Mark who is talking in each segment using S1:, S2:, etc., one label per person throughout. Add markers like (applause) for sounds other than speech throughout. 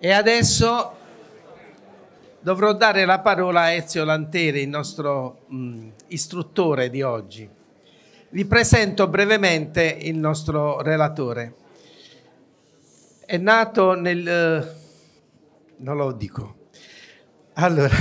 S1: E adesso dovrò dare la parola a Ezio Lanteri, il nostro mh, mm, istruttore di oggi. Vi presento brevemente il nostro relatore. È nato nel... Eh, non lo dico. Allora...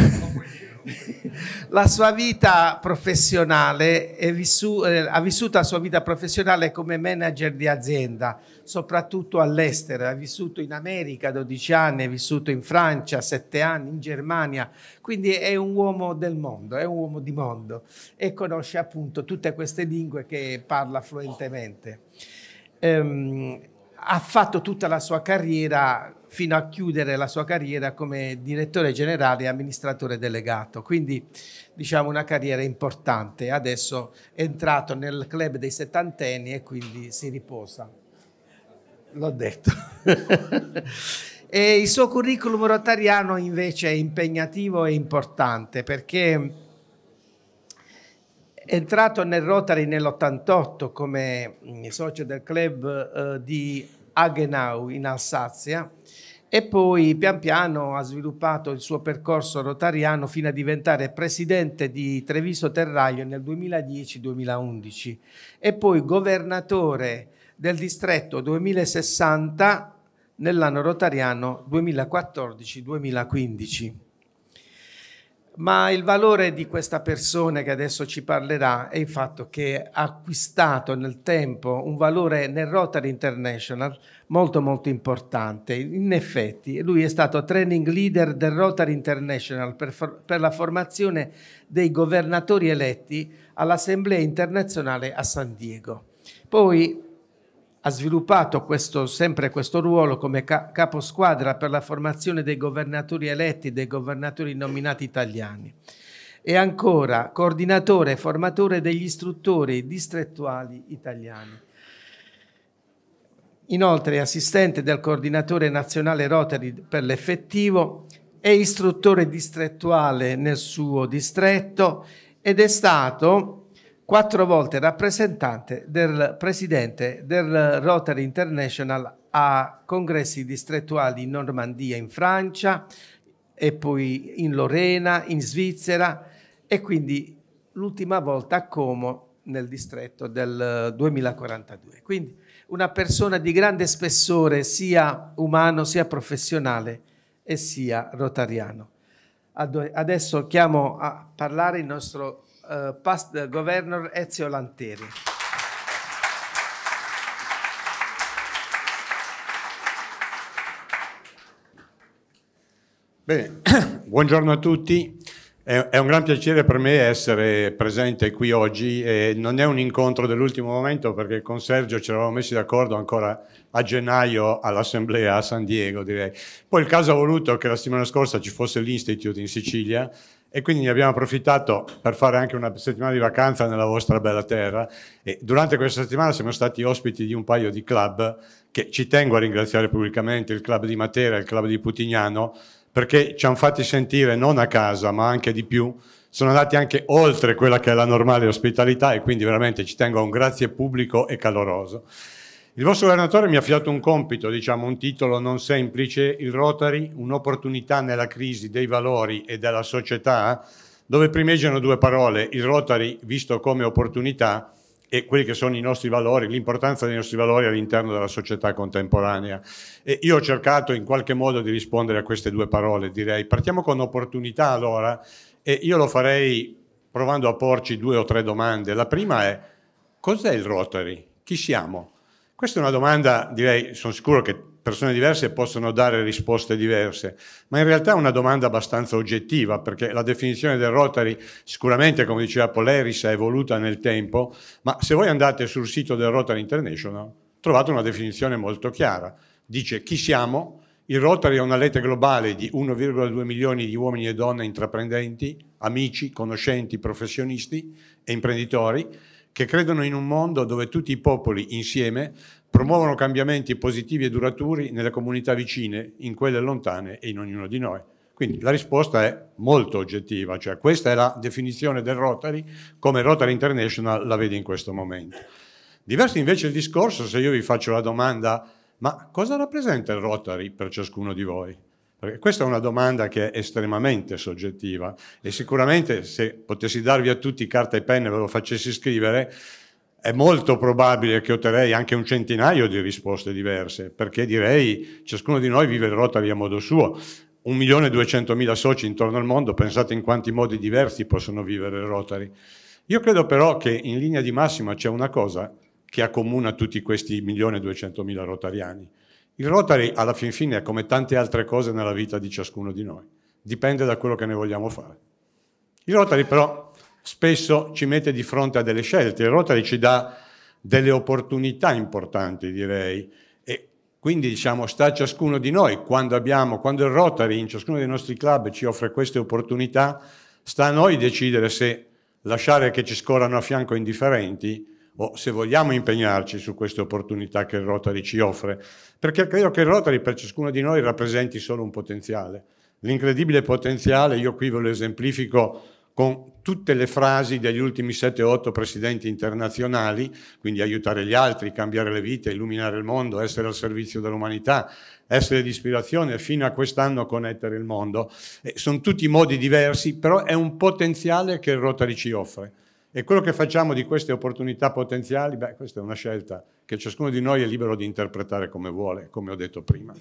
S1: (laughs) la sua vita professionale vissu eh, ha vissuto la sua vita professionale come manager di azienda, soprattutto all'estero. Ha vissuto in America 12 anni, ha vissuto in Francia 7 anni, in Germania. Quindi è un uomo del mondo, è un uomo di mondo e conosce appunto tutte queste lingue che parla fluentemente. Ehm, ha fatto tutta la sua carriera fino a chiudere la sua carriera come direttore generale e amministratore delegato. Quindi diciamo una carriera importante. Adesso è entrato nel club dei settantenni e quindi si riposa. L'ho detto. (laughs) il suo curriculum rotariano invece è impegnativo e importante perché è entrato nel Rotary nell'88 come mm, socio del club eh, di Hagenau in Alsazia e poi pian piano ha sviluppato il suo percorso rotariano fino a diventare presidente di Treviso Terraglio nel 2010-2011 e poi governatore del distretto 2060 nell'anno rotariano 2014-2015 ma il valore di questa persona che adesso ci parlerà è il fatto che ha acquistato nel tempo un valore nel Rotary International molto molto importante. In effetti lui è stato training leader del Rotary International per, per la formazione dei governatori eletti all'Assemblea Internazionale a San Diego. Poi ha sviluppato questo, sempre questo ruolo come ca- squadra per la formazione dei governatori eletti e dei governatori nominati italiani. E ancora coordinatore e formatore degli istruttori distrettuali italiani. Inoltre è assistente del coordinatore nazionale Rotary per l'effettivo, è istruttore distrettuale nel suo distretto ed è stato quattro volte rappresentante del presidente del Rotary International a congressi distrettuali in Normandia, in Francia e poi in Lorena, in Svizzera e quindi l'ultima volta a Como nel distretto del 2042. Quindi una persona di grande spessore sia umano, sia professionale e sia rotariano. Adesso chiamo a parlare il nostro eh, past governor Ezio Lanteri.
S2: Bene, (coughs) buongiorno a tutti. È un gran piacere per me essere presente qui oggi e non è un incontro dell'ultimo momento perché con Sergio ci eravamo messi d'accordo ancora a gennaio all'assemblea a San Diego direi. Poi il caso ha voluto che la settimana scorsa ci fosse l'Institute in Sicilia e quindi ne abbiamo approfittato per fare anche una settimana di vacanza nella vostra bella terra e durante questa settimana siamo stati ospiti di un paio di club che ci tengo a ringraziare pubblicamente, il club di Matera e il club di Putignano, perché ci hanno fatti sentire non a casa ma anche di più, sono andati anche oltre quella che è la normale ospitalità e quindi veramente ci tengo a un grazie pubblico e caloroso. Il vostro governatore mi ha affidato un compito, diciamo un titolo non semplice, il Rotary, un'opportunità nella crisi dei valori e della società, dove primeggiano due parole, il Rotary visto come opportunità e quelli che sono i nostri valori, l'importanza dei nostri valori all'interno della società contemporanea. E io ho cercato in qualche modo di rispondere a queste due parole, direi. Partiamo con opportunità allora e io lo farei provando a porci due o tre domande. La prima è cos'è il Rotary? Chi siamo? Questa è una domanda, direi, sono sicuro che persone diverse possono dare risposte diverse, ma in realtà è una domanda abbastanza oggettiva, perché la definizione del Rotary sicuramente, come diceva Poleris, è evoluta nel tempo, ma se voi andate sul sito del Rotary International trovate una definizione molto chiara. Dice chi siamo, il Rotary è una rete globale di 1,2 milioni di uomini e donne intraprendenti, amici, conoscenti, professionisti e imprenditori che credono in un mondo dove tutti i popoli insieme promuovono cambiamenti positivi e duraturi nelle comunità vicine, in quelle lontane e in ognuno di noi. Quindi la risposta è molto oggettiva, cioè questa è la definizione del Rotary come Rotary International la vede in questo momento. Diverso invece il discorso se io vi faccio la domanda, ma cosa rappresenta il Rotary per ciascuno di voi? Perché questa è una domanda che è estremamente soggettiva e sicuramente se potessi darvi a tutti carta e penna e ve lo facessi scrivere, è molto probabile che otterrei anche un centinaio di risposte diverse, perché direi ciascuno di noi vive il Rotary a modo suo. Un milione e duecentomila soci intorno al mondo, pensate in quanti modi diversi possono vivere il Rotary. Io credo però che in linea di massima c'è una cosa che accomuna tutti questi e duecentomila rotariani, il Rotary alla fin fine è come tante altre cose nella vita di ciascuno di noi, dipende da quello che ne vogliamo fare. Il Rotary però spesso ci mette di fronte a delle scelte, il Rotary ci dà delle opportunità importanti direi e quindi diciamo sta a ciascuno di noi quando abbiamo, quando il Rotary in ciascuno dei nostri club ci offre queste opportunità, sta a noi decidere se lasciare che ci scorrano a fianco indifferenti o boh, se vogliamo impegnarci su queste opportunità che il Rotary ci offre, perché credo che il Rotary per ciascuno di noi rappresenti solo un potenziale. L'incredibile potenziale, io qui ve lo esemplifico con tutte le frasi degli ultimi 7-8 presidenti internazionali, quindi aiutare gli altri, cambiare le vite, illuminare il mondo, essere al servizio dell'umanità, essere di ispirazione, fino a quest'anno connettere il mondo. E sono tutti modi diversi, però è un potenziale che il Rotary ci offre. E quello che facciamo di queste opportunità potenziali, beh, questa è una scelta che ciascuno di noi è libero di interpretare come vuole, come ho detto prima.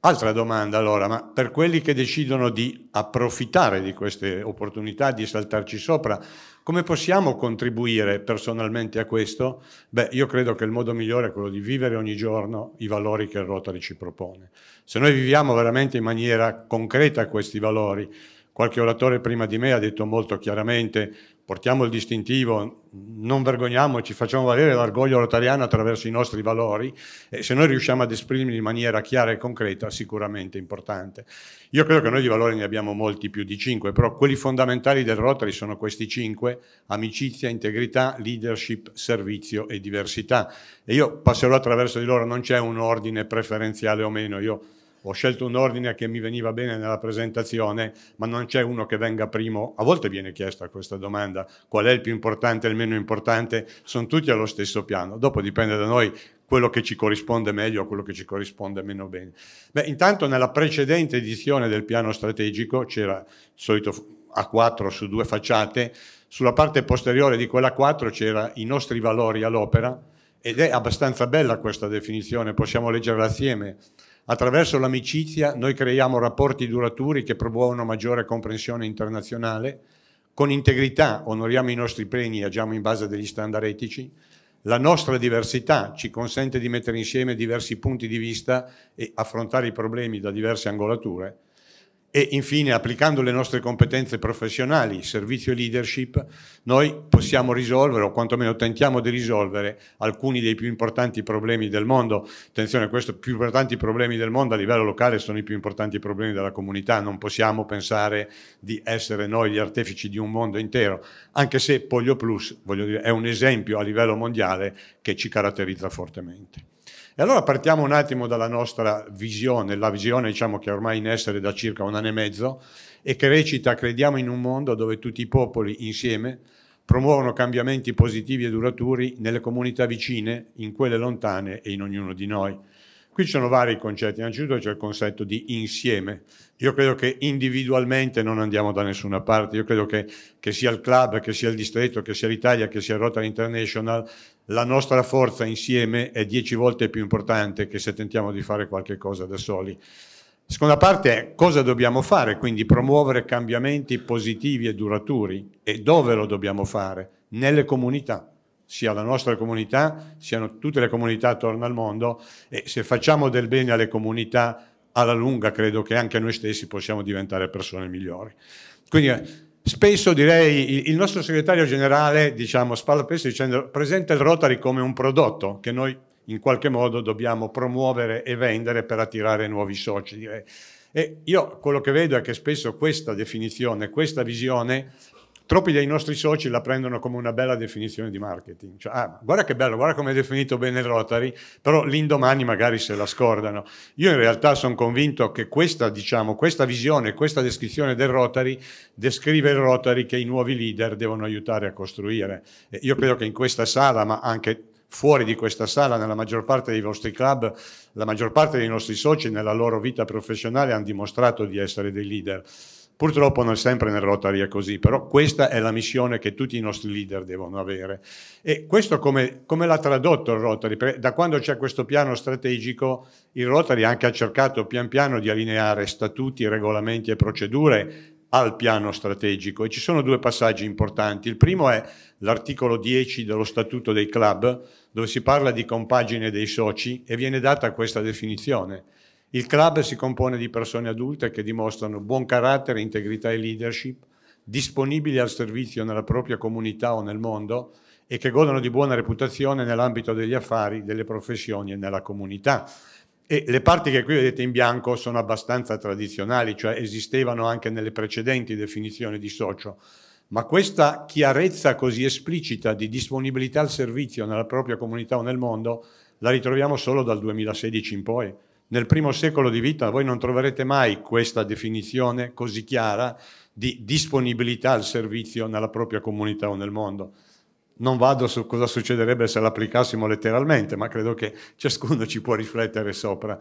S2: Altra domanda allora, ma per quelli che decidono di approfittare di queste opportunità, di saltarci sopra, come possiamo contribuire personalmente a questo? Beh, io credo che il modo migliore è quello di vivere ogni giorno i valori che il Rotary ci propone. Se noi viviamo veramente in maniera concreta questi valori, qualche oratore prima di me ha detto molto chiaramente, portiamo il distintivo, non vergogniamoci, facciamo valere l'orgoglio rotariano attraverso i nostri valori e se noi riusciamo ad esprimerli in maniera chiara e concreta, sicuramente è importante. Io credo che noi di valori ne abbiamo molti più di cinque, però quelli fondamentali del Rotary sono questi cinque, amicizia, integrità, leadership, servizio e diversità. E io passerò attraverso di loro, non c'è un ordine preferenziale o meno, io ho scelto un ordine che mi veniva bene nella presentazione, ma non c'è uno che venga primo. A volte viene chiesta questa domanda, qual è il più importante e il meno importante? Sono tutti allo stesso piano. Dopo dipende da noi quello che ci corrisponde meglio o quello che ci corrisponde meno bene. Beh, intanto nella precedente edizione del piano strategico c'era il solito A4 su due facciate, sulla parte posteriore di quella a 4 c'era i nostri valori all'opera ed è abbastanza bella questa definizione, possiamo leggerla assieme Attraverso l'amicizia noi creiamo rapporti duraturi che promuovono maggiore comprensione internazionale, con integrità onoriamo i nostri premi e agiamo in base agli standard etici, la nostra diversità ci consente di mettere insieme diversi punti di vista e affrontare i problemi da diverse angolature, e infine, applicando le nostre competenze professionali, servizio e leadership, noi possiamo risolvere, o quantomeno tentiamo di risolvere, alcuni dei più importanti problemi del mondo. Attenzione, questi più importanti problemi del mondo a livello locale sono i più importanti problemi della comunità. Non possiamo pensare di essere noi gli artefici di un mondo intero, anche se Polio Plus dire, è un esempio a livello mondiale che ci caratterizza fortemente. E allora partiamo un attimo dalla nostra visione, la visione diciamo, che è ormai in essere da circa un anno e mezzo e che recita crediamo in un mondo dove tutti i popoli insieme promuovono cambiamenti positivi e duraturi nelle comunità vicine, in quelle lontane e in ognuno di noi. Qui ci sono vari concetti, innanzitutto c'è il concetto di insieme. Io credo che individualmente non andiamo da nessuna parte, io credo che, che sia il club, che sia il distretto, che sia l'Italia, che sia Rotary International, la nostra forza insieme è dieci volte più importante che se tentiamo di fare qualche cosa da soli. Seconda parte è cosa dobbiamo fare, quindi promuovere cambiamenti positivi e duraturi e dove lo dobbiamo fare? Nelle comunità, sia la nostra comunità, siano tutte le comunità attorno al mondo e se facciamo del bene alle comunità, alla lunga credo che anche noi stessi possiamo diventare persone migliori. Quindi Spesso direi il nostro segretario generale, diciamo, spalla pesce dicendo presenta il Rotary come un prodotto che noi in qualche modo dobbiamo promuovere e vendere per attirare nuovi soci. Direi. E io quello che vedo è che spesso questa definizione, questa visione troppi dei nostri soci la prendono come una bella definizione di marketing. Cioè, ah, guarda che bello, guarda come è definito bene il Rotary, però l'indomani magari se la scordano. Io in realtà sono convinto che questa, diciamo, questa visione, questa descrizione del Rotary descrive il Rotary che i nuovi leader devono aiutare a costruire. Io credo che in questa sala, ma anche fuori di questa sala, nella maggior parte dei vostri club, la maggior parte dei nostri soci nella loro vita professionale hanno dimostrato di essere dei leader. Purtroppo non è sempre nel Rotary è così, però questa è la missione che tutti i nostri leader devono avere. E questo come, come l'ha tradotto il Rotary? Perché da quando c'è questo piano strategico, il Rotary anche ha cercato pian piano di allineare statuti, regolamenti e procedure al piano strategico e ci sono due passaggi importanti. Il primo è l'articolo 10 dello Statuto dei Club, dove si parla di compagine dei soci e viene data questa definizione il club si compone di persone adulte che dimostrano buon carattere, integrità e leadership, disponibili al servizio nella propria comunità o nel mondo e che godono di buona reputazione nell'ambito degli affari, delle professioni e nella comunità. E le parti che qui vedete in bianco sono abbastanza tradizionali, cioè esistevano anche nelle precedenti definizioni di socio, ma questa chiarezza così esplicita di disponibilità al servizio nella propria comunità o nel mondo la ritroviamo solo dal 2016 in poi nel primo secolo di vita voi non troverete mai questa definizione così chiara di disponibilità al servizio nella propria comunità o nel mondo. Non vado su cosa succederebbe se l'applicassimo letteralmente, ma credo che ciascuno ci può riflettere sopra.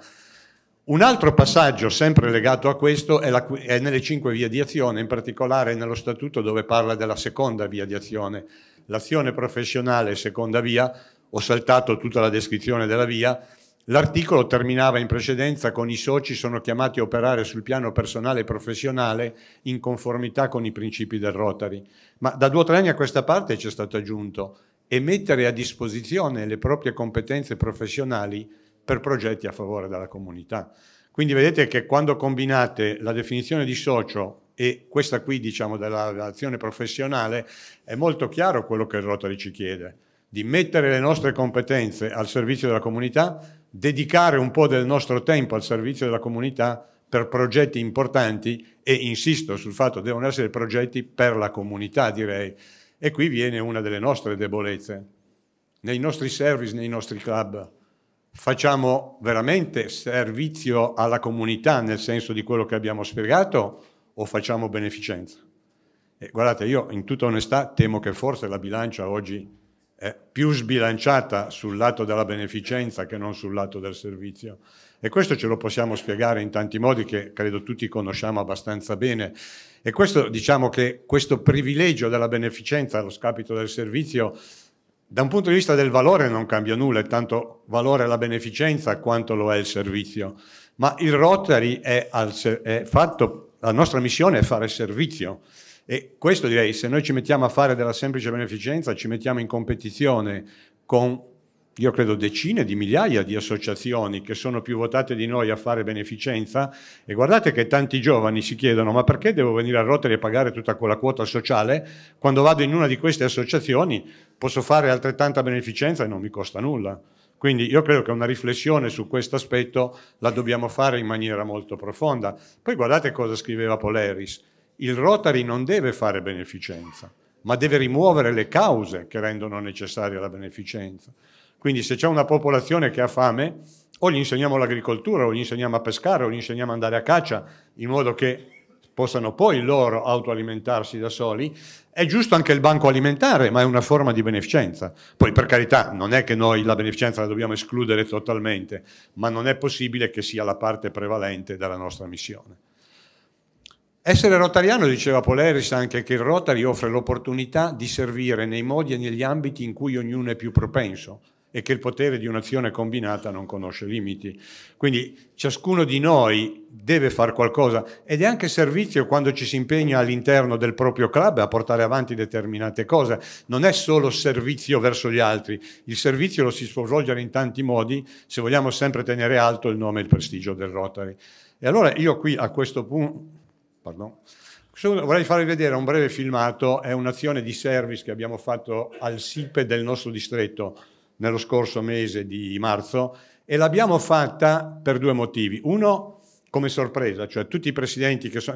S2: Un altro passaggio sempre legato a questo è, la, è, nelle cinque vie di azione, in particolare nello statuto dove parla della seconda via di azione. L'azione professionale seconda via, ho saltato tutta la descrizione della via, L'articolo terminava in precedenza con i soci sono chiamati a operare sul piano personale e professionale in conformità con i principi del Rotary, ma da due o tre anni a questa parte ci è stato aggiunto e mettere a disposizione le proprie competenze professionali per progetti a favore della comunità. Quindi vedete che quando combinate la definizione di socio e questa qui diciamo della relazione professionale è molto chiaro quello che il Rotary ci chiede, di mettere le nostre competenze al servizio della comunità dedicare un po' del nostro tempo al servizio della comunità per progetti importanti e insisto sul fatto che devono essere progetti per la comunità, direi. E qui viene una delle nostre debolezze. Nei nostri service, nei nostri club, facciamo veramente servizio alla comunità nel senso di quello che abbiamo spiegato o facciamo beneficenza? E guardate, io in tutta onestà temo che forse la bilancia oggi eh, più sbilanciata sul lato della beneficenza che non sul lato del servizio. E questo ce lo possiamo spiegare in tanti modi che credo tutti conosciamo abbastanza bene. E questo, diciamo che questo privilegio della beneficenza allo scapito del servizio, da un punto di vista del valore non cambia nulla, è tanto valore la beneficenza quanto lo è il servizio. Ma il Rotary è, al, è fatto, la nostra missione è fare servizio. E questo direi, se noi ci mettiamo a fare della semplice beneficenza, ci mettiamo in competizione con, io credo, decine di migliaia di associazioni che sono più votate di noi a fare beneficenza. E guardate che tanti giovani si chiedono, ma perché devo venire a Rotterdam e pagare tutta quella quota sociale? Quando vado in una di queste associazioni posso fare altrettanta beneficenza e non mi costa nulla. Quindi io credo che una riflessione su questo aspetto la dobbiamo fare in maniera molto profonda. Poi guardate cosa scriveva Poleris il Rotary non deve fare beneficenza, ma deve rimuovere le cause che rendono necessaria la beneficenza. Quindi se c'è una popolazione che ha fame, o gli insegniamo l'agricoltura, o gli insegniamo a pescare, o gli insegniamo ad andare a caccia, in modo che possano poi loro autoalimentarsi da soli, è giusto anche il banco alimentare, ma è una forma di beneficenza. Poi per carità, non è che noi la beneficenza la dobbiamo escludere totalmente, ma non è possibile che sia la parte prevalente della nostra missione. Essere rotariano, diceva Poleris, anche che il Rotary offre l'opportunità di servire nei modi e negli ambiti in cui ognuno è più propenso e che il potere di un'azione combinata non conosce limiti. Quindi ciascuno di noi deve fare qualcosa ed è anche servizio quando ci si impegna all'interno del proprio club a portare avanti determinate cose. Non è solo servizio verso gli altri, il servizio lo si può svolgere in tanti modi se vogliamo sempre tenere alto il nome e il prestigio del Rotary. E allora io qui a questo punto Pardon. Vorrei farvi vedere un breve filmato, è un'azione di service che abbiamo fatto al SIPE del nostro distretto nello scorso mese di marzo e l'abbiamo fatta per due motivi. Uno, come sorpresa, cioè tutti i presidenti che so,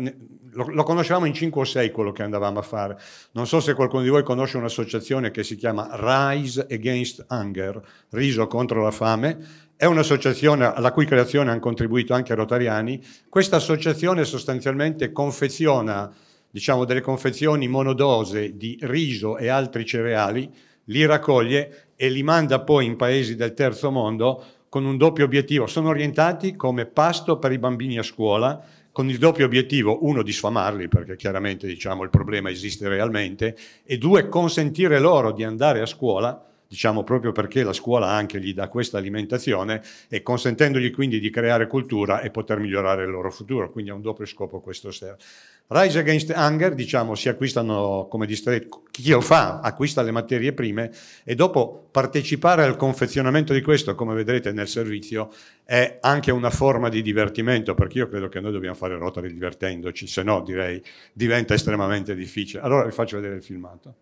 S2: lo, lo, conoscevamo in 5 o 6 quello che andavamo a fare. Non so se qualcuno di voi conosce un'associazione che si chiama Rise Against Hunger, riso contro la fame, è un'associazione alla cui creazione hanno contribuito anche Rotariani. Questa associazione sostanzialmente confeziona diciamo, delle confezioni monodose di riso e altri cereali, li raccoglie e li manda poi in paesi del terzo mondo con un doppio obiettivo. Sono orientati come pasto per i bambini a scuola con il doppio obiettivo, uno, di sfamarli, perché chiaramente diciamo, il problema esiste realmente, e due, consentire loro di andare a scuola diciamo proprio perché la scuola anche gli dà questa alimentazione e consentendogli quindi di creare cultura e poter migliorare il loro futuro, quindi ha un doppio scopo questo sera. Rise Against Hunger, diciamo, si acquistano come distretto, chi lo fa acquista le materie prime e dopo partecipare al confezionamento di questo, come vedrete nel servizio, è anche una forma di divertimento, perché io credo che noi dobbiamo fare rotari divertendoci, se no direi diventa estremamente difficile. Allora vi faccio vedere il filmato.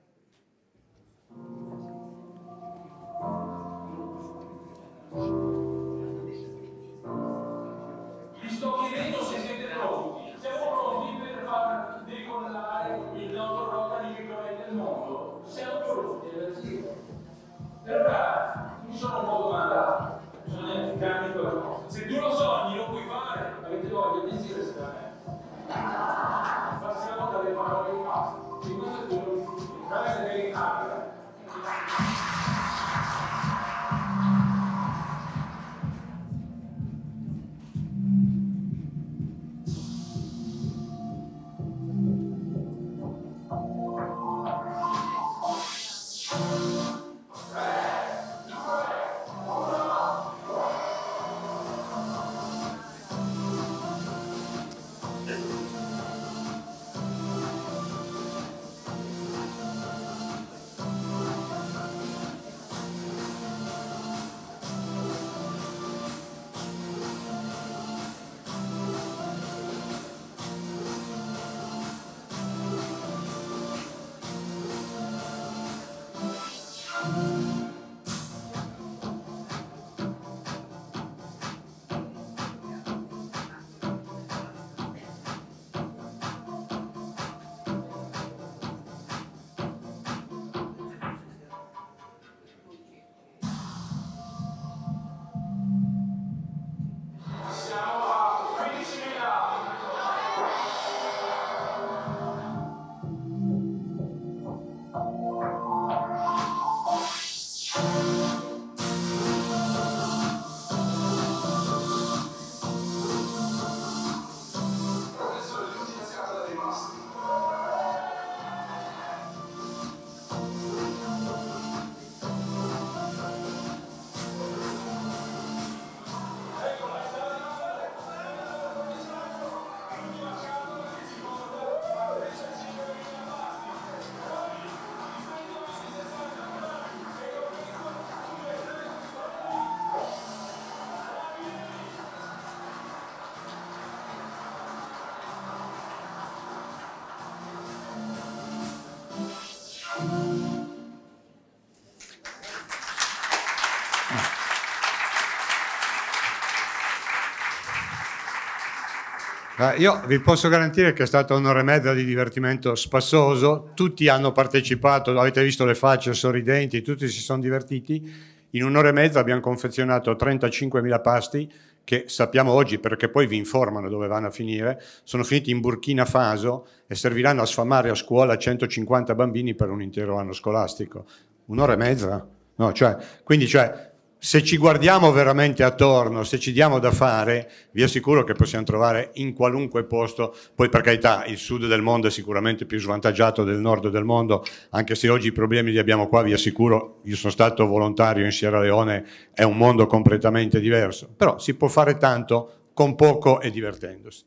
S2: Eh, io vi posso garantire che è stata un'ora e mezza di divertimento spassoso, tutti hanno partecipato, avete visto le facce sorridenti, tutti si sono divertiti. In un'ora e mezza abbiamo confezionato 35.000 pasti che sappiamo oggi perché poi vi informano dove vanno a finire, sono finiti in Burkina Faso e serviranno a sfamare a scuola 150 bambini per un intero anno scolastico. Un'ora e mezza? No, cioè, quindi cioè, se ci guardiamo veramente attorno, se ci diamo da fare, vi assicuro che possiamo trovare in qualunque posto, poi per carità il sud del mondo è sicuramente più svantaggiato del nord del mondo, anche se oggi i problemi li abbiamo qua, vi assicuro, io sono stato volontario in Sierra Leone, è un mondo completamente diverso, però si può fare tanto con poco e divertendosi.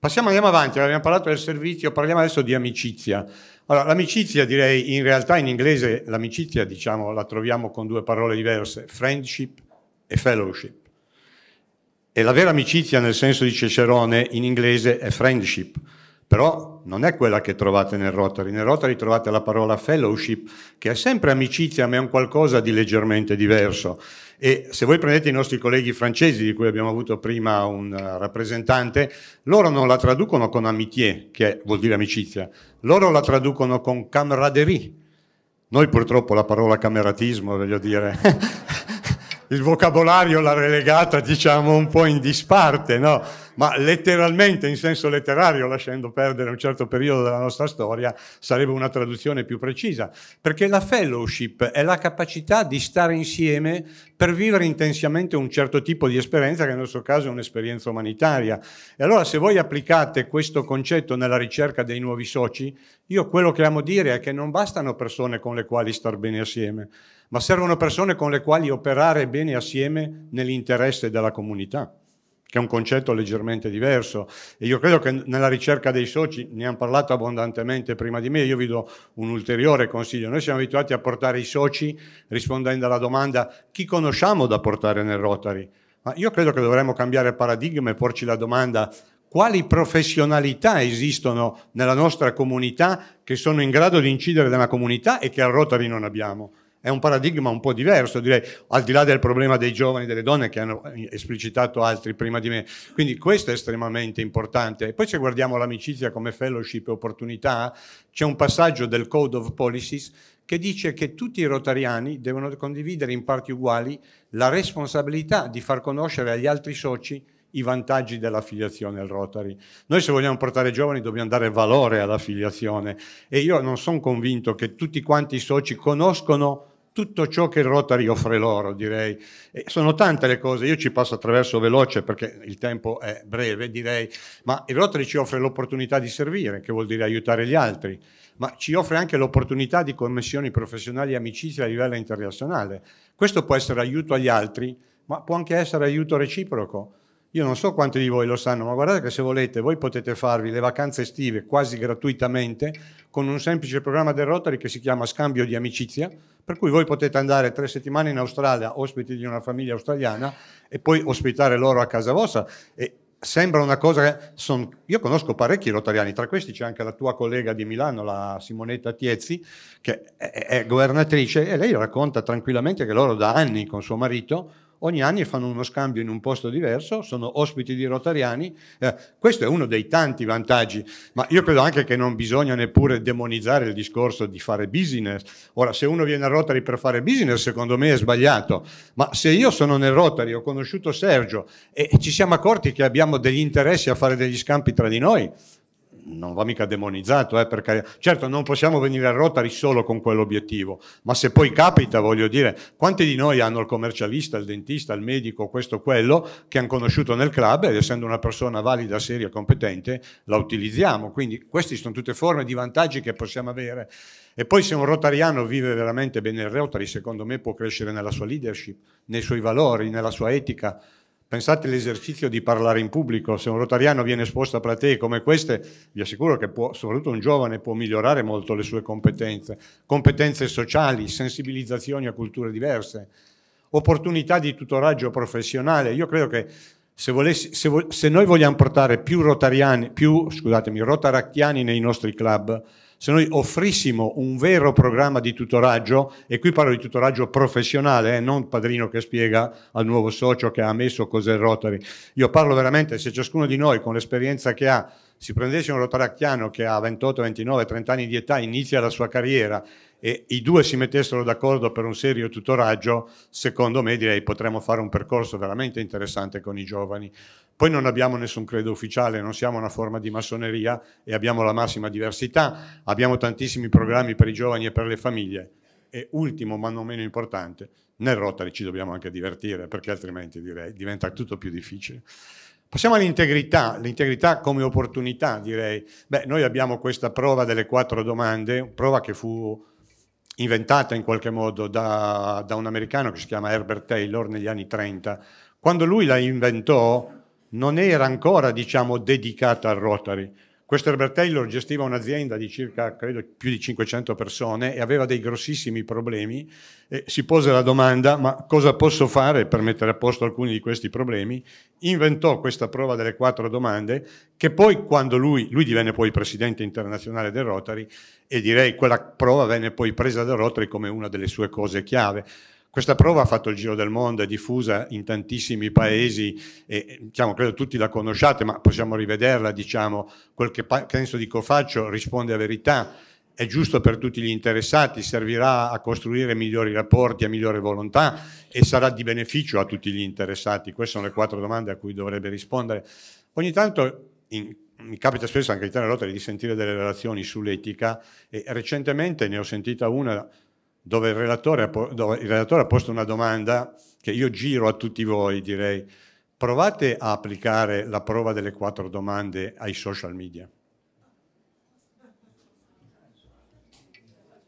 S2: Passiamo, andiamo avanti, abbiamo parlato del servizio, parliamo adesso di amicizia. Allora, l'amicizia direi in realtà in inglese l'amicizia diciamo la troviamo con due parole diverse, friendship e fellowship. E la vera amicizia nel senso di Cicerone in inglese è friendship, però non è quella che trovate nel Rotary. Nel Rotary trovate la parola fellowship, che è sempre amicizia, ma è un qualcosa di leggermente diverso. E se voi prendete i nostri colleghi francesi, di cui abbiamo avuto prima un eh, rappresentante, loro non la traducono con amitié, che vuol dire amicizia, loro la traducono con camaraderie. Noi purtroppo la parola cameratismo, voglio dire, (laughs) il vocabolario l'ha relegata diciamo un po' in disparte, no? ma letteralmente in senso letterario, lasciando perdere un certo periodo della nostra storia, sarebbe una traduzione più precisa, perché la fellowship è la capacità di stare insieme per vivere intensamente un certo tipo di esperienza, che nel nostro caso è un'esperienza umanitaria. E allora se voi applicate questo concetto nella ricerca dei nuovi soci, io quello che amo dire è che non bastano persone con le quali star bene assieme ma servono persone con le quali operare bene assieme nell'interesse della comunità, che è un concetto leggermente diverso. E io credo che nella ricerca dei soci, ne hanno parlato abbondantemente prima di me, io vi do un ulteriore consiglio. Noi siamo abituati a portare i soci rispondendo alla domanda chi conosciamo da portare nel Rotary? Ma io credo che dovremmo cambiare paradigma e porci la domanda quali professionalità esistono nella nostra comunità che sono in grado di incidere nella comunità e che al Rotary non abbiamo. È un paradigma un po' diverso, direi, al di là del problema dei giovani e delle donne che hanno esplicitato altri prima di me. Quindi questo è estremamente importante. E poi se guardiamo l'amicizia come fellowship e opportunità, c'è un passaggio del Code of Policies che dice che tutti i rotariani devono condividere in parti uguali la responsabilità di far conoscere agli altri soci i vantaggi dell'affiliazione al Rotary. Noi se vogliamo portare giovani dobbiamo dare valore all'affiliazione e io non sono convinto che tutti quanti i soci conoscono tutto ciò che il Rotary offre loro, direi. E sono tante le cose, io ci passo attraverso veloce perché il tempo è breve, direi, ma il Rotary ci offre l'opportunità di servire, che vuol dire aiutare gli altri, ma ci offre anche l'opportunità di commissioni professionali e amicizie a livello internazionale. Questo può essere aiuto agli altri, ma può anche essere aiuto reciproco. Io non so quanti di voi lo sanno, ma guardate che se volete voi potete farvi le vacanze estive quasi gratuitamente con un semplice programma del Rotary che si chiama Scambio di Amicizia, per cui voi potete andare tre settimane in Australia, ospiti di una famiglia australiana, e poi ospitare loro a casa vostra. E sembra una cosa che son... io conosco parecchi rotariani, tra questi c'è anche la tua collega di Milano, la Simonetta Tiezzi, che è governatrice, e lei racconta tranquillamente che loro da anni con suo marito ogni anno fanno uno scambio in un posto diverso, sono ospiti di rotariani. Eh, questo è uno dei tanti vantaggi, ma io credo anche che non bisogna neppure demonizzare il discorso di fare business. Ora, se uno viene a Rotary per fare business, secondo me è sbagliato, ma se io sono nel Rotary, ho conosciuto Sergio e ci siamo accorti che abbiamo degli interessi a fare degli scampi tra di noi, non va mica demonizzato, eh, perché certo non possiamo venire a Rotary solo con quell'obiettivo, ma se poi capita, voglio dire, quanti di noi hanno il commercialista, il dentista, il medico, questo, quello, che hanno conosciuto nel club ed essendo una persona valida, seria, e competente, la utilizziamo. Quindi queste sono tutte forme di vantaggi che possiamo avere. E poi se un rotariano vive veramente bene il Rotary, secondo me può crescere nella sua leadership, nei suoi valori, nella sua etica. Pensate all'esercizio di parlare in pubblico, se un rotariano viene esposto a platee come queste, vi assicuro che può, soprattutto un giovane può migliorare molto le sue competenze, competenze sociali, sensibilizzazioni a culture diverse, opportunità di tutoraggio professionale. Io credo che se, volessi, se, vo, se noi vogliamo portare più, più rotaractiani nei nostri club, se noi offrissimo un vero programma di tutoraggio, e qui parlo di tutoraggio professionale, eh, non padrino che spiega al nuovo socio che ha messo cos'è il Rotary, io parlo veramente se ciascuno di noi con l'esperienza che ha si prendesse un rotaractiano che ha 28, 29, 30 anni di età inizia la sua carriera e i due si mettessero d'accordo per un serio tutoraggio, secondo me direi potremmo fare un percorso veramente interessante con i giovani. Poi non abbiamo nessun credo ufficiale, non siamo una forma di massoneria e abbiamo la massima diversità, abbiamo tantissimi programmi per i giovani e per le famiglie e ultimo ma non meno importante, nel Rotary ci dobbiamo anche divertire perché altrimenti direi diventa tutto più difficile. Passiamo all'integrità, l'integrità come opportunità direi. Beh, noi abbiamo questa prova delle quattro domande, prova che fu inventata in qualche modo da, da un americano che si chiama Herbert Taylor negli anni 30. Quando lui la inventò, non era ancora diciamo, dedicata al Rotary. Questo Herbert Taylor gestiva un'azienda di circa, credo, più di 500 persone e aveva dei grossissimi problemi. E si pose la domanda, ma cosa posso fare per mettere a posto alcuni di questi problemi? Inventò questa prova delle quattro domande che poi quando lui, lui divenne poi presidente internazionale del Rotary e direi quella prova venne poi presa dal Rotary come una delle sue cose chiave. Questa prova ha fatto il giro del mondo, è diffusa in tantissimi paesi e diciamo, credo tutti la conosciate, ma possiamo rivederla, diciamo, quel che penso di cofaccio risponde a verità, è giusto per tutti gli interessati, servirà a costruire migliori rapporti, a migliore volontà e sarà di beneficio a tutti gli interessati. Queste sono le quattro domande a cui dovrebbe rispondere. Ogni tanto in, mi capita spesso anche all'interno della Rotary di sentire delle relazioni sull'etica e recentemente ne ho sentita una dove il relatore ha, dove il relatore ha posto una domanda che io giro a tutti voi, direi, provate a applicare la prova delle quattro domande ai social media.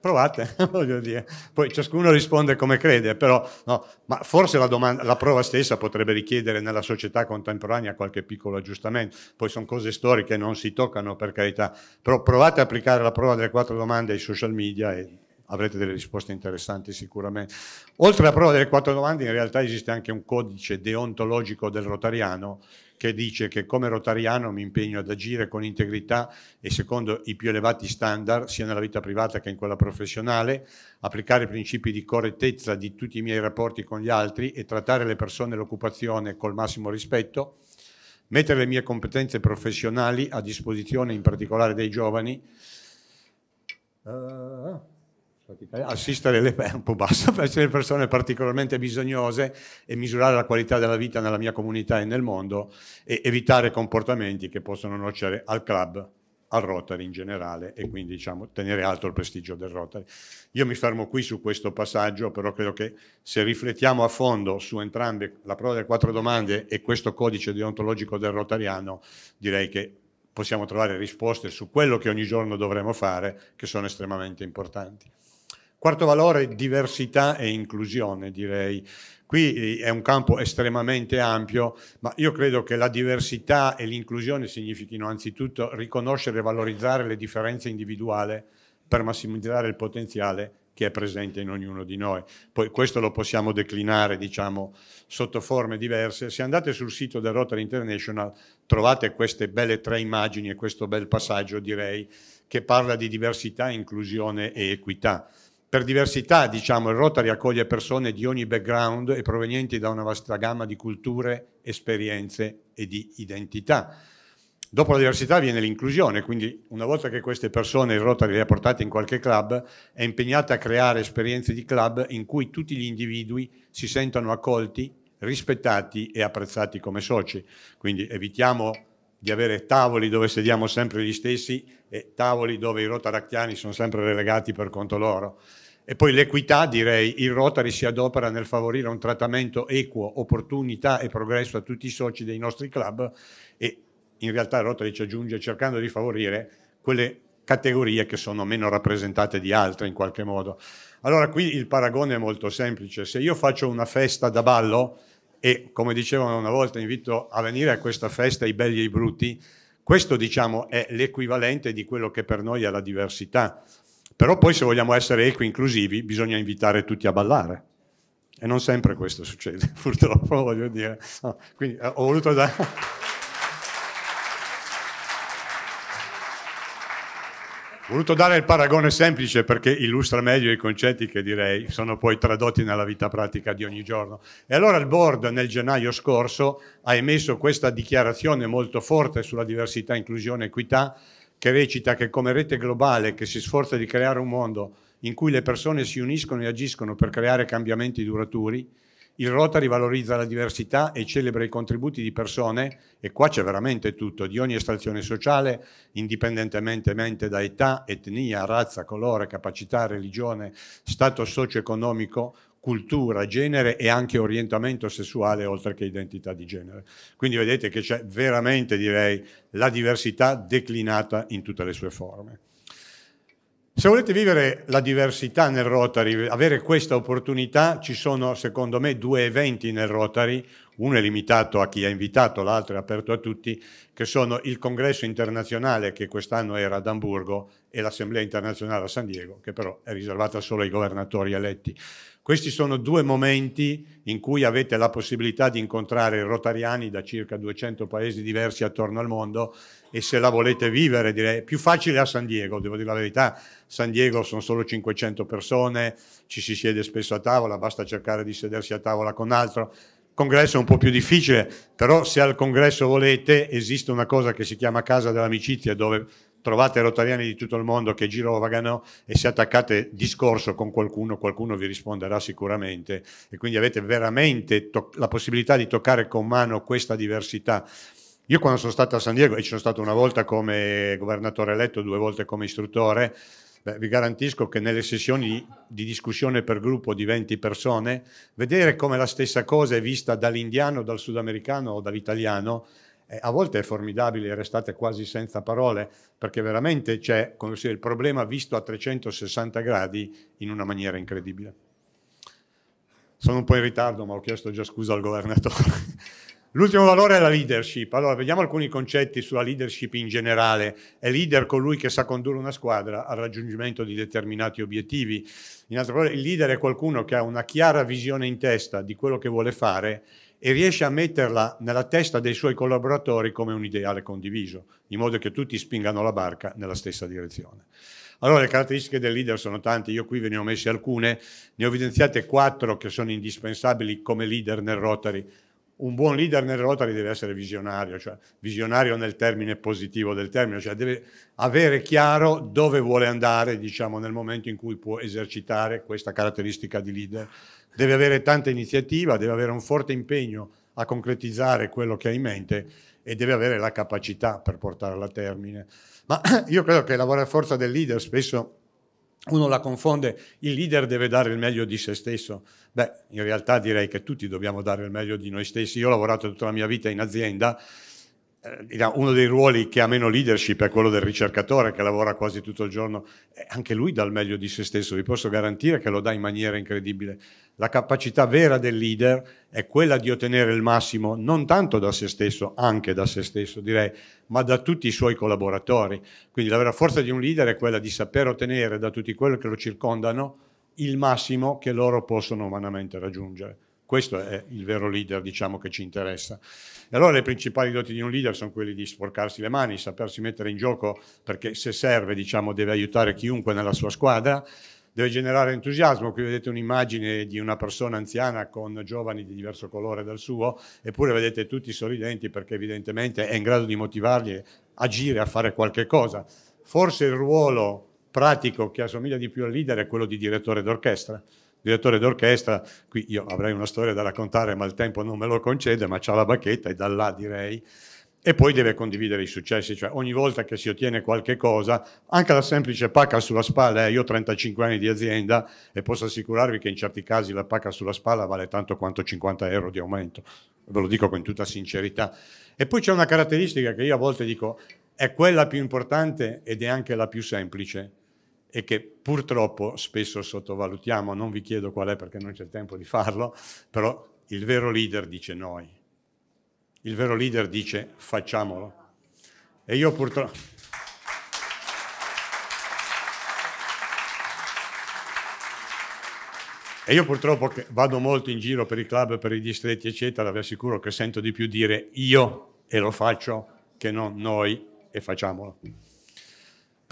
S2: provate, (laughs) voglio dire. Poi ciascuno risponde come crede, però no, ma forse la, domanda, la, prova stessa potrebbe richiedere nella società contemporanea qualche piccolo aggiustamento. Poi sono cose storiche, non si toccano per carità, però provate a applicare la prova delle quattro domande ai social media e avrete delle risposte interessanti sicuramente. Oltre alla prova delle quattro domande, in realtà esiste anche un codice deontologico del Rotariano che dice che come Rotariano mi impegno ad agire con integrità e secondo i più elevati standard, sia nella vita privata che in quella professionale, applicare principi di correttezza di tutti i miei rapporti con gli altri e trattare le persone e l'occupazione col massimo rispetto, mettere le mie competenze professionali a disposizione in particolare dei giovani. Uh assistere le, un po' basso, le (laughs) persone particolarmente bisognose e misurare la qualità della vita nella mia comunità e nel mondo e evitare comportamenti che possono nocere al club, al Rotary in generale e quindi diciamo, tenere alto il prestigio del Rotary. Io mi fermo qui su questo passaggio, però credo che se riflettiamo a fondo su entrambe la prova delle quattro domande e questo codice deontologico del Rotariano, direi che possiamo trovare risposte su quello che ogni giorno dovremo fare, che sono estremamente importanti. Quarto valore, diversità e inclusione, direi. Qui eh, è un campo estremamente ampio, ma io credo che la diversità e l'inclusione significhino anzitutto riconoscere e valorizzare le differenze individuali per massimizzare il potenziale che è presente in ognuno di noi. Poi questo lo possiamo declinare, diciamo, sotto forme diverse. Se andate sul sito del Rotary International trovate queste belle tre immagini e questo bel passaggio, direi, che parla di diversità, inclusione e equità per diversità, diciamo, il Rotary accoglie persone di ogni background e provenienti da una vasta gamma di culture, esperienze e di identità. Dopo la diversità viene l'inclusione, quindi una volta che queste persone il Rotary le ha portate in qualche club, è impegnata a creare esperienze di club in cui tutti gli individui si sentano accolti, rispettati e apprezzati come soci. Quindi evitiamo di avere tavoli dove sediamo sempre gli stessi e tavoli dove i rotaractiani sono sempre relegati per conto loro. E poi l'equità, direi, il Rotary si adopera nel favorire un trattamento equo, opportunità e progresso a tutti i soci dei nostri club e in realtà il Rotary ci aggiunge cercando di favorire quelle categorie che sono meno rappresentate di altre in qualche modo. Allora qui il paragone è molto semplice, se io faccio una festa da ballo e come dicevano una volta invito a venire a questa festa i belli e i brutti, questo diciamo è l'equivalente di quello che per noi è la diversità. Però poi se vogliamo essere equi inclusivi bisogna invitare tutti a ballare. E non sempre questo succede, (laughs) purtroppo voglio dire. No, quindi eh, ho voluto dare... Ho (laughs) voluto dare il paragone semplice perché illustra meglio i concetti che direi sono poi tradotti nella vita pratica di ogni giorno. E allora il board nel gennaio scorso ha emesso questa dichiarazione molto forte sulla diversità, inclusione e equità che recita che come rete globale che si sforza di creare un mondo in cui le persone si uniscono e agiscono per creare cambiamenti duraturi, il Rotary valorizza la diversità e celebra i contributi di persone, e qua c'è veramente tutto, di ogni estrazione sociale, indipendentemente da età, etnia, razza, colore, capacità, religione, stato socio-economico cultura, genere e anche orientamento sessuale oltre che identità di genere. Quindi vedete che c'è veramente, direi, la diversità declinata in tutte le sue forme. Se volete vivere la diversità nel Rotary, avere questa opportunità, ci sono secondo me due eventi nel Rotary uno è limitato a chi ha invitato, l'altro è aperto a tutti, che sono il congresso internazionale che quest'anno era ad Amburgo e l'assemblea internazionale a San Diego, che però è riservata solo ai governatori eletti. Questi sono due momenti in cui avete la possibilità di incontrare rotariani da circa 200 paesi diversi attorno al mondo e se la volete vivere direi più facile a San Diego, devo dire la verità, San Diego sono solo 500 persone, ci si siede spesso a tavola, basta cercare di sedersi a tavola con altro, congresso è un po' più difficile, però se al congresso volete esiste una cosa che si chiama Casa dell'Amicizia dove trovate rotariani di tutto il mondo che girovagano e se attaccate discorso con qualcuno, qualcuno vi risponderà sicuramente e quindi avete veramente la possibilità di toccare con mano questa diversità. Io quando sono stato a San Diego, e ci sono stato una volta come governatore eletto, due volte come istruttore, Beh, vi garantisco che nelle sessioni di discussione per gruppo di 20 persone, vedere come la stessa cosa è vista dall'indiano, dal sudamericano o dall'italiano, eh, a volte è formidabile, restate quasi senza parole, perché veramente c'è se, il problema visto a 360 gradi in una maniera incredibile. Sono un po' in ritardo, ma ho chiesto già scusa al governatore. L'ultimo valore è la leadership. Allora, vediamo alcuni concetti sulla leadership in generale. È leader colui che sa condurre una squadra al raggiungimento di determinati obiettivi. In altre parole, il leader è qualcuno che ha una chiara visione in testa di quello che vuole fare e riesce a metterla nella testa dei suoi collaboratori come un ideale condiviso, in modo che tutti spingano la barca nella stessa direzione. Allora, le caratteristiche del leader sono tante, io qui ve ne ho messe alcune, ne ho evidenziate quattro che sono indispensabili come leader nel Rotary un buon leader nel Rotary deve essere visionario, cioè visionario nel termine positivo del termine, cioè deve avere chiaro dove vuole andare, diciamo, nel momento in cui può esercitare questa caratteristica di leader. Deve avere tanta iniziativa, deve avere un forte impegno a concretizzare quello che ha in mente e deve avere la capacità per portarla a termine. Ma (clears throat) io credo che la forza del leader spesso uno la confonde, il leader deve dare il meglio di se stesso. Beh, in realtà direi che tutti dobbiamo dare il meglio di noi stessi. Io ho lavorato tutta la mia vita in azienda eh, uno dei ruoli che ha meno leadership è quello del ricercatore che lavora quasi tutto il giorno, eh, anche lui dà il meglio di se stesso, vi posso garantire che lo dà in maniera incredibile. La capacità vera del leader è quella di ottenere il massimo non tanto da se stesso, anche da se stesso direi, ma da tutti i suoi collaboratori. Quindi la vera forza di un leader è quella di saper ottenere da tutti quelli che lo circondano il massimo che loro possono umanamente raggiungere. Questo è il vero leader, diciamo, che ci interessa. E allora le principali doti di un leader sono quelle di sporcarsi le mani, sapersi mettere in gioco, perché se serve, diciamo, deve aiutare chiunque nella sua squadra, deve generare entusiasmo. Qui vedete un'immagine di una persona anziana con giovani di diverso colore dal suo, eppure vedete tutti sorridenti perché evidentemente è in grado di motivarli a agire, a fare qualche cosa. Forse il ruolo pratico che assomiglia di più al leader è quello di direttore d'orchestra direttore d'orchestra, qui io avrei una storia da raccontare ma il tempo non me lo concede, ma c'ha la bacchetta e da là direi, e poi deve condividere i successi, cioè ogni volta che si ottiene qualche cosa, anche la semplice pacca sulla spalla, eh, io ho 35 anni di azienda e posso assicurarvi che in certi casi la pacca sulla spalla vale tanto quanto 50 euro di aumento, ve lo dico con tutta sincerità. E poi c'è una caratteristica che io a volte dico è quella più importante ed è anche la più semplice, e che purtroppo spesso sottovalutiamo, non vi chiedo qual è perché non c'è tempo di farlo, però il vero leader dice noi. Il vero leader dice facciamolo. E io purtroppo... E io purtroppo vado molto in giro per i club, per i distretti, eccetera, vi assicuro che sento di più dire io e lo faccio che non noi e facciamolo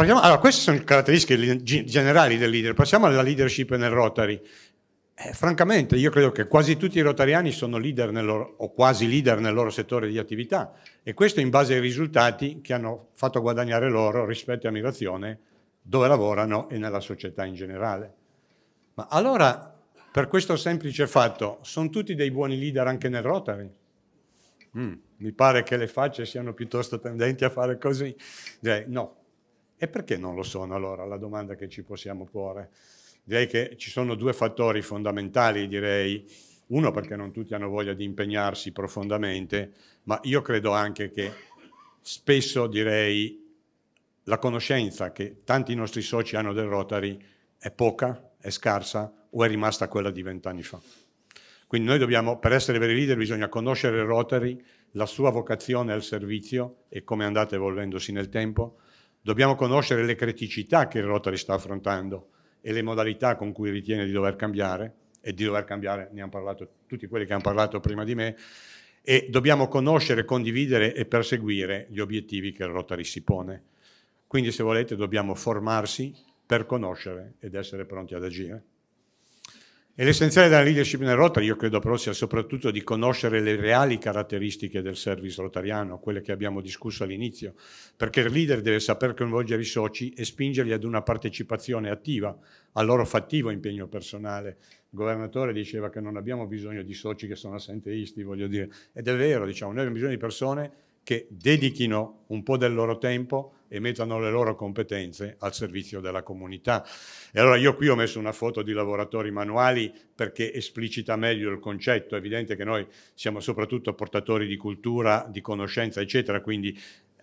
S2: allora, queste sono le caratteristiche generali del leader. Passiamo alla leadership nel Rotary. Eh, francamente, io credo che quasi tutti i rotariani sono leader loro, o quasi leader nel loro settore di attività e questo in base ai risultati che hanno fatto guadagnare loro rispetto e ammirazione dove lavorano e nella società in generale. Ma allora, per questo semplice fatto, sono tutti dei buoni leader anche nel Rotary? Mm, mi pare che le facce siano piuttosto tendenti a fare così. Cioè, no, e perché non lo sono allora la domanda che ci possiamo porre? Direi che ci sono due fattori fondamentali, direi. Uno perché non tutti hanno voglia di impegnarsi profondamente, ma io credo anche che spesso direi la conoscenza che tanti nostri soci hanno del Rotary è poca, è scarsa o è rimasta quella di vent'anni fa. Quindi noi dobbiamo, per essere veri leader, bisogna conoscere il Rotary, la sua vocazione al servizio e come è andata evolvendosi nel tempo, Dobbiamo conoscere le criticità che il Rotary sta affrontando e le modalità con cui ritiene di dover cambiare, e di dover cambiare ne hanno parlato tutti quelli che hanno parlato prima di me, e dobbiamo conoscere, condividere e perseguire gli obiettivi che il Rotary si pone. Quindi se volete dobbiamo formarsi per conoscere ed essere pronti ad agire. E l'essenziale della leadership nel Rotary, io credo però sia soprattutto di conoscere le reali caratteristiche del service rotariano, quelle che abbiamo discusso all'inizio, perché il leader deve saper coinvolgere i soci e spingerli ad una partecipazione attiva al loro fattivo impegno personale. Il governatore diceva che non abbiamo bisogno di soci che sono assenteisti, voglio dire, ed è vero, diciamo, noi abbiamo bisogno di persone che dedichino un po' del loro tempo e mettano le loro competenze al servizio della comunità. E allora io qui ho messo una foto di lavoratori manuali perché esplicita meglio il concetto, è evidente che noi siamo soprattutto portatori di cultura, di conoscenza, eccetera, quindi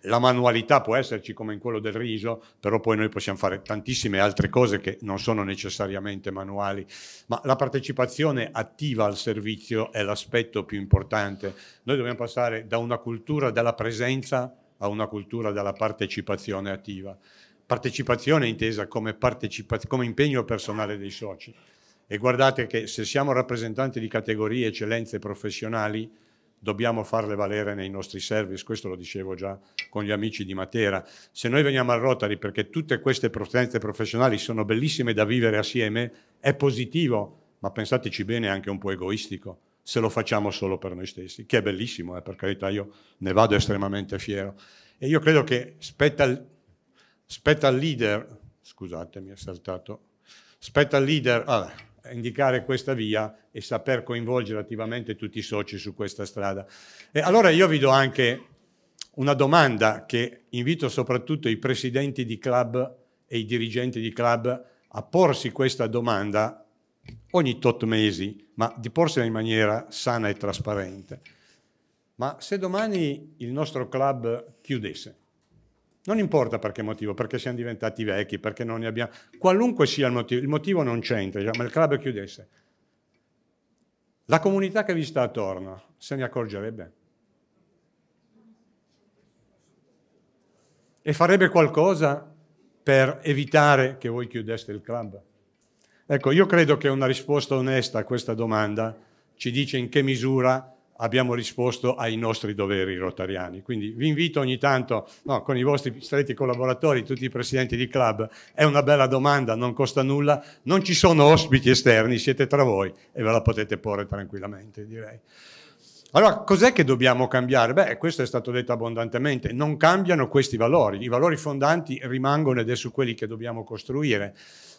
S2: la manualità può esserci come in quello del riso, però poi noi possiamo fare tantissime altre cose che non sono necessariamente manuali, ma la partecipazione attiva al servizio è l'aspetto più importante. Noi dobbiamo passare da una cultura della presenza a una cultura della partecipazione attiva. Partecipazione intesa come, partecipa come impegno personale dei soci. E guardate che se siamo rappresentanti di categorie, eccellenze professionali, dobbiamo farle valere nei nostri service, questo lo dicevo già con gli amici di Matera. Se noi veniamo a Rotary perché tutte queste presenze professionali sono bellissime da vivere assieme, è positivo, ma pensateci bene, è anche un po' egoistico se lo facciamo solo per noi stessi, che è bellissimo, eh, per carità, io ne vado estremamente fiero. E io credo che spetta al, spetta al leader, scusatemi, è saltato, spetta al leader, vabbè, indicare questa via e saper coinvolgere attivamente tutti i soci su questa strada. E allora io vi do anche una domanda che invito soprattutto i presidenti di club e i dirigenti di club a porsi questa domanda ogni tot mesi, ma di porsela in maniera sana e trasparente. Ma se domani il nostro club chiudesse, non importa per che motivo, perché siamo diventati vecchi, perché non ne abbiamo... Qualunque sia il motivo, il motivo non c'entra, ma diciamo, il club chiudesse. La comunità che vi sta attorno se ne accorgerebbe. E farebbe qualcosa per evitare che voi chiudeste il club? Ecco, io credo che una risposta onesta a questa domanda ci dice in che misura abbiamo risposto ai nostri doveri rotariani. Quindi vi invito ogni tanto, no, con i vostri stretti collaboratori, tutti i presidenti di club, è una bella domanda, non costa nulla, non ci sono ospiti esterni, siete tra voi e ve la potete porre tranquillamente, direi. Allora, cos'è che dobbiamo cambiare? Beh, questo è stato detto abbondantemente, non cambiano questi valori, i valori fondanti rimangono ed è su quelli che dobbiamo costruire,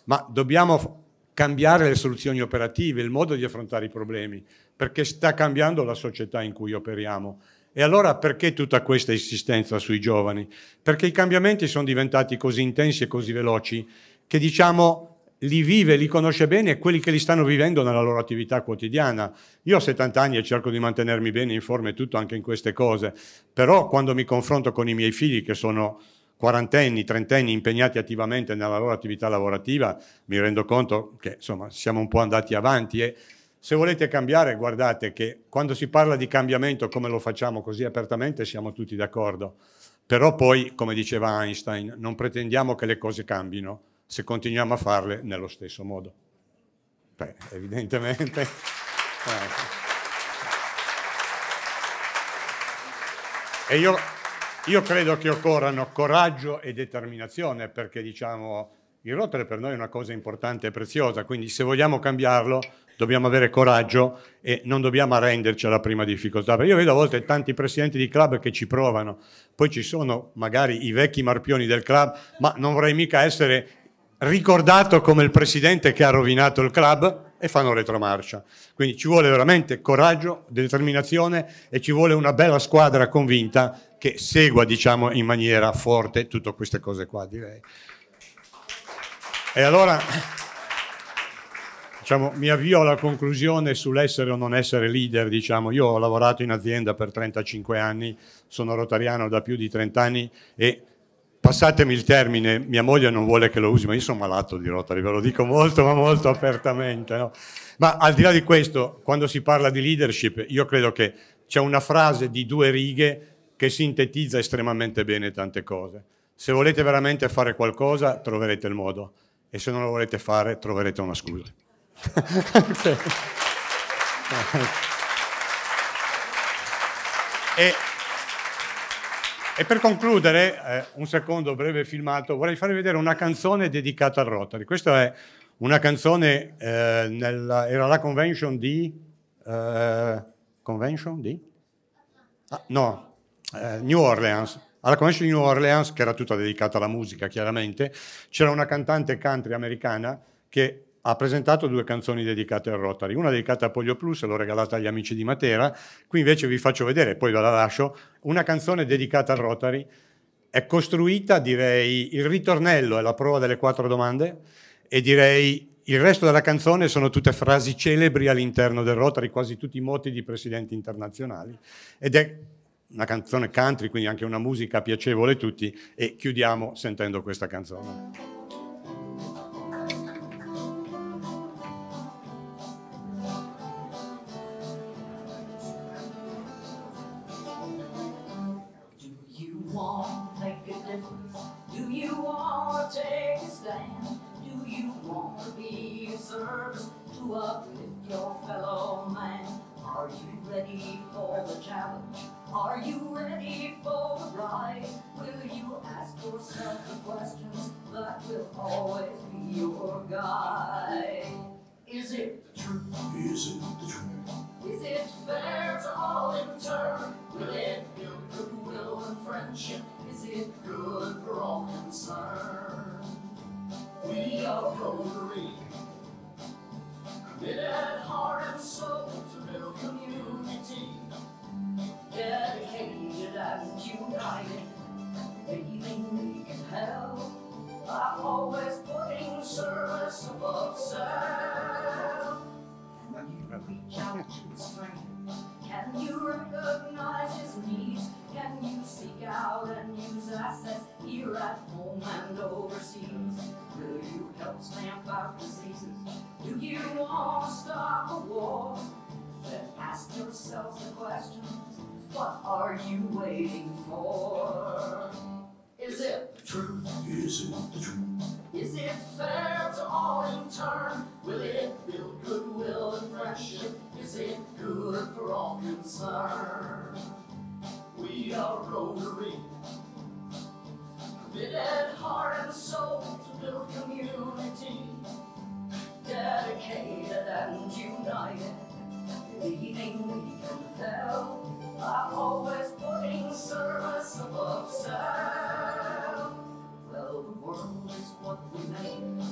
S2: ma dobbiamo cambiare le soluzioni operative, il modo di affrontare i problemi, perché sta cambiando la società in cui operiamo. E allora perché tutta questa insistenza sui giovani? Perché i cambiamenti sono diventati così intensi e così veloci che diciamo li vive, li conosce bene e quelli che li stanno vivendo nella loro attività quotidiana. Io ho 70 anni e cerco di mantenermi bene in forma e tutto anche in queste cose, però quando mi confronto con i miei figli che sono quarantenni, trentenni impegnati attivamente nella loro attività lavorativa, mi rendo conto che insomma siamo un po' andati avanti e se volete cambiare guardate che quando si parla di cambiamento come lo facciamo così apertamente siamo tutti d'accordo, però poi come diceva Einstein non pretendiamo che le cose cambino se continuiamo a farle nello stesso modo. Beh, evidentemente. (laughs) Eh. E io io credo che occorrano coraggio e determinazione perché diciamo il rotore per noi è una cosa importante e preziosa, quindi se vogliamo cambiarlo dobbiamo avere coraggio e non dobbiamo arrenderci alla prima difficoltà. Perché io vedo a volte tanti presidenti di club che ci provano, poi ci sono magari i vecchi marpioni del club, ma non vorrei mica essere ricordato come il presidente che ha rovinato il club e fanno retromarcia. Quindi ci vuole veramente coraggio, determinazione e ci vuole una bella squadra convinta che segua diciamo, in maniera forte tutte queste cose qua, direi. E allora diciamo, mi avvio alla conclusione sull'essere o non essere leader. Diciamo. Io ho lavorato in azienda per 35 anni, sono rotariano da più di 30 anni e Passatemi il termine, mia moglie non vuole che lo usi, ma io sono malato di Rotary, ve lo dico molto, ma molto apertamente. No? Ma al di là di questo, quando si parla di leadership, io credo che c'è una frase di due righe che sintetizza estremamente bene tante cose. Se volete veramente fare qualcosa, troverete il modo, e se non lo volete fare, troverete una scusa. (laughs) e e per concludere, eh, un secondo breve filmato, vorrei farvi vedere una canzone dedicata al Rotary. Questa è una canzone, eh, nella, era la convention di... Eh, convention di? Ah, no, eh, New Orleans. Alla convention di New Orleans, che era tutta dedicata alla musica chiaramente, c'era una cantante country americana che ha presentato due canzoni dedicate al Rotary, una dedicata a Poglio Plus, l'ho regalata agli amici di Matera, qui invece vi faccio vedere, poi ve la lascio, una canzone dedicata al Rotary, è costruita direi, il ritornello è la prova delle quattro domande e direi il resto della canzone sono tutte frasi celebri all'interno del Rotary, quasi tutti i moti di presidenti internazionali ed è una canzone country, quindi anche una musica piacevole a tutti e chiudiamo sentendo questa canzone.
S1: speak out and use assets here at home and overseas. Will you help stamp out diseases? Do you want to stop a war? Then ask yourself the question, what are you waiting for? Is it true?
S2: Is it true?
S1: Is it fair to all in turn? Will it build goodwill and friendship? Is it good for all concerned? read our rosary. Committed heart and soul to build community. Dedicated and united, believing we can help. I'm always putting service above self. Well, the world is what we make.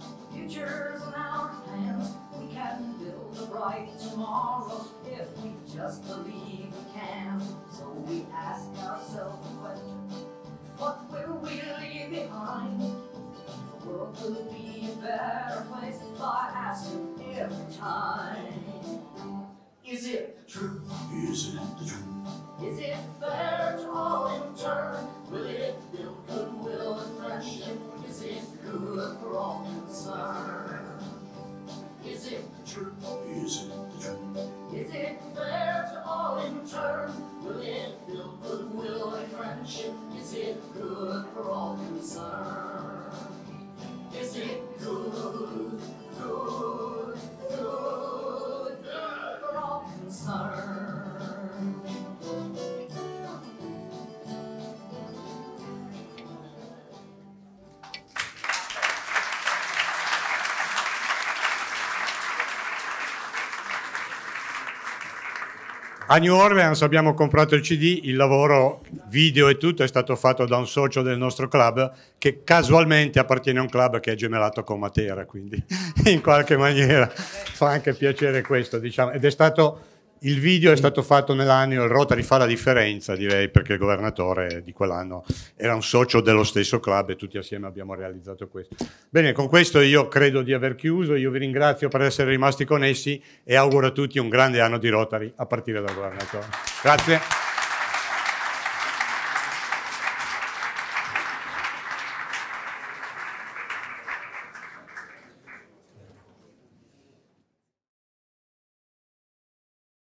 S1: The future's in our hands. We can build bright tomorrow if we just believe we can. So we ask ourselves the question, what will we leave behind? The world will be a better place by asking every time. Is it true? Is it the truth? Is it fair to all in turn? Will it build goodwill and friendship? good producer? Is it good, good, good, good producer?
S2: A New Orleans abbiamo comprato il CD, il lavoro video e tutto è stato fatto da un socio del nostro club che casualmente appartiene a un club che è gemellato con Matera, quindi (laughs) in qualche maniera fa anche piacere questo, diciamo. Ed è stato il video è stato fatto nell'anno, il Rotary fa la differenza direi perché il governatore di quell'anno era un socio dello stesso club e tutti assieme abbiamo realizzato questo. Bene, con questo io credo di aver chiuso, io vi ringrazio per essere rimasti connessi e auguro a tutti un grande anno di Rotary a partire dal governatore. Grazie.